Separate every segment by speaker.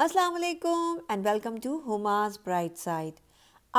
Speaker 1: वालेकुम and welcome to Huma's bright side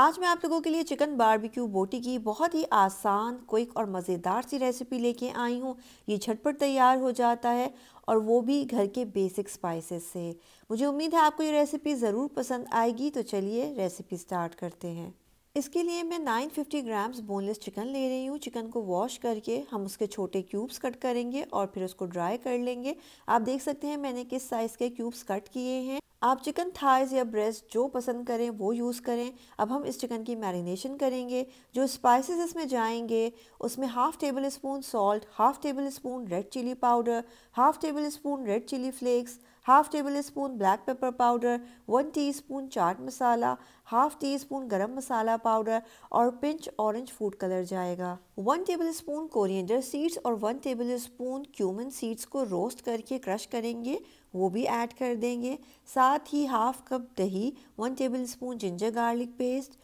Speaker 1: आज मैं आप लोगों के लिए चिकन बारबेक्यू बोटी की बहुत ही आसान क्विक और मज़ेदार सी रेसिपी लेके आई हूँ ये झटपट तैयार हो जाता है और वो भी घर के बेसिक स्पाइसेस से मुझे उम्मीद है आपको ये रेसिपी ज़रूर पसंद आएगी तो चलिए रेसिपी स्टार्ट करते हैं इसके लिए मैं 950 ग्राम्स बोनलेस चिकन ले रही हूँ चिकन को वॉश करके हम उसके छोटे क्यूब्स कट करेंगे और फिर उसको ड्राई कर लेंगे आप देख सकते हैं मैंने किस साइज़ के क्यूब्स कट किए हैं आप चिकन थाइज या ब्रेस्ट जो पसंद करें वो यूज़ करें अब हम इस चिकन की मैरिनेशन करेंगे जो स्पाइसेस इसमें जाएंगे उसमें half tablespoon salt half tablespoon red chilli powder half tablespoon red chilli flakes half tablespoon black pepper powder one teaspoon chaat masala half teaspoon garam masala powder और pinch orange food colour जाएगा one tablespoon coriander seeds और one tablespoon cumin seeds को roast करके crush करेंगे वो भी add कर देंगे साथ ही हाफ कप दही one table spoon ginger garlic paste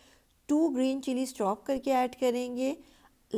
Speaker 1: two green chilli stop करके ऐड करेंगे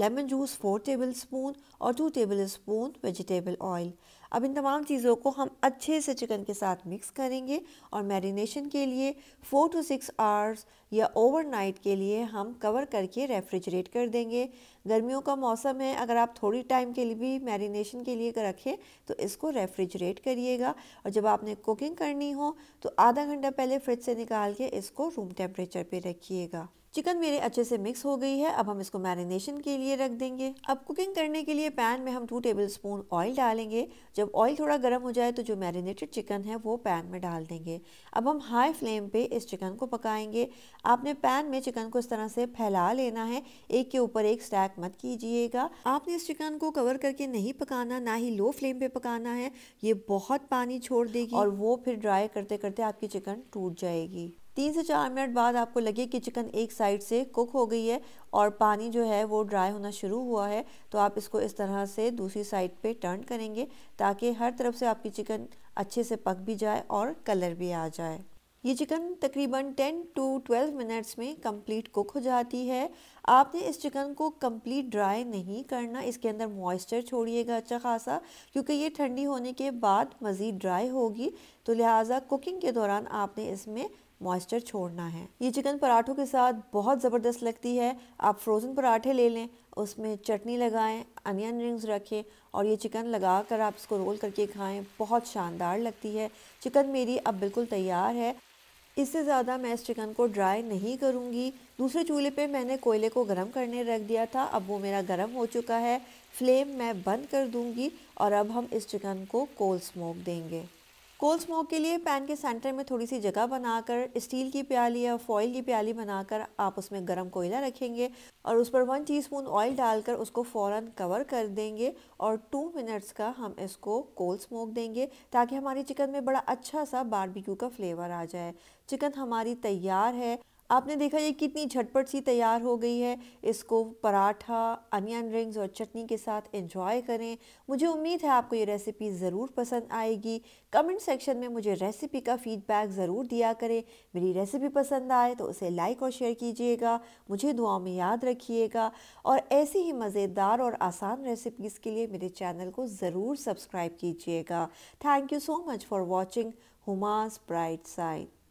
Speaker 1: lemon juice four tablespoon और two tablespoon vegetable oil अब इन तमाम चीज़ों को हम अच्छे से चिकन के साथ मिक्स करेंगे और मैरिनेशन के लिए फ़ोर टू सिक्स आवर्स या ओवरनाइट के लिए हम कवर करके रेफ्रिजरेट कर देंगे गर्मियों का मौसम है अगर आप थोड़ी टाइम के लिए भी मैरिनेशन के लिए रखें तो इसको रेफ्रिजरेट करिएगा और जब आपने कुकिंग करनी हो तो आधा घंटा पहले फ्रिज से निकाल के इसको रूम टेम्परेचर पर रखिएगा चिकन मेरे अच्छे से मिक्स हो गई है अब हम इसको मैरिनेशन के लिए रख देंगे अब कुकिंग करने के लिए पैन में हम टू टेबल स्पून ऑयल डालेंगे जब ऑयल थोड़ा गर्म हो जाए तो जो मैरिनेटेड चिकन है वो पैन में डाल देंगे अब हम हाई फ्लेम पे इस चिकन को पकाएंगे आपने पैन में चिकन को इस तरह से फैला लेना है एक के ऊपर एक स्टैक मत कीजिएगा आपने इस चिकन को कवर करके नहीं पकाना ना ही लो फ्लेम पे पकाना है ये बहुत पानी छोड़ देगी और वो फिर ड्राई करते करते आपकी चिकन टूट जाएगी तीन से चार मिनट बाद आपको लगे कि चिकन एक साइड से कुक हो गई है और पानी जो है वो ड्राई होना शुरू हुआ है तो आप इसको इस तरह से दूसरी साइड पे टर्न करेंगे ताकि हर तरफ से आपकी चिकन अच्छे से पक भी जाए और कलर भी आ जाए ये चिकन तकरीबन 10 टू 12 मिनट्स में कंप्लीट कुक हो जाती है आपने इस चिकन को कंप्लीट ड्राई नहीं करना इसके अंदर मॉइस्चर छोड़िएगा अच्छा खासा क्योंकि ये ठंडी होने के बाद मज़ीद ड्राई होगी तो लिहाजा कुकिंग के दौरान आपने इसमें मॉइस्चर छोड़ना है ये चिकन पराठों के साथ बहुत ज़बरदस्त लगती है आप फ्रोज़न पराठे ले लें उसमें चटनी लगाएं अनियन रिंग्स रखें और ये चिकन लगा कर आप इसको रोल करके खाएं बहुत शानदार लगती है चिकन मेरी अब बिल्कुल तैयार है इससे ज़्यादा मैं इस चिकन को ड्राई नहीं करूँगी दूसरे चूल्हे पर मैंने कोयले को गर्म करने रख दिया था अब वो मेरा गर्म हो चुका है फ्लेम मैं बंद कर दूँगी और अब हम इस चिकन को कोल्ड स्मोक देंगे कोल्ड स्मोक के लिए पैन के सेंटर में थोड़ी सी जगह बनाकर स्टील की प्याली या फॉइल की प्याली बनाकर आप उसमें गर्म कोयला रखेंगे और उस पर वन टीस्पून ऑयल डालकर उसको फ़ौरन कवर कर देंगे और टू मिनट्स का हम इसको कोल्ड स्मोक देंगे ताकि हमारी चिकन में बड़ा अच्छा सा बारबेक्यू का फ्लेवर आ जाए चिकन हमारी तैयार है आपने देखा ये कितनी झटपट सी तैयार हो गई है इसको पराठा अनियन रिंग्स और चटनी के साथ एंजॉय करें मुझे उम्मीद है आपको ये रेसिपी ज़रूर पसंद आएगी कमेंट सेक्शन में मुझे रेसिपी का फ़ीडबैक ज़रूर दिया करें मेरी रेसिपी पसंद आए तो उसे लाइक और शेयर कीजिएगा मुझे दुआ में याद रखिएगा और ऐसी ही मज़ेदार और आसान रेसिपीज़ के लिए मेरे चैनल को ज़रूर सब्सक्राइब कीजिएगा thank you so much for watching Huma's bright side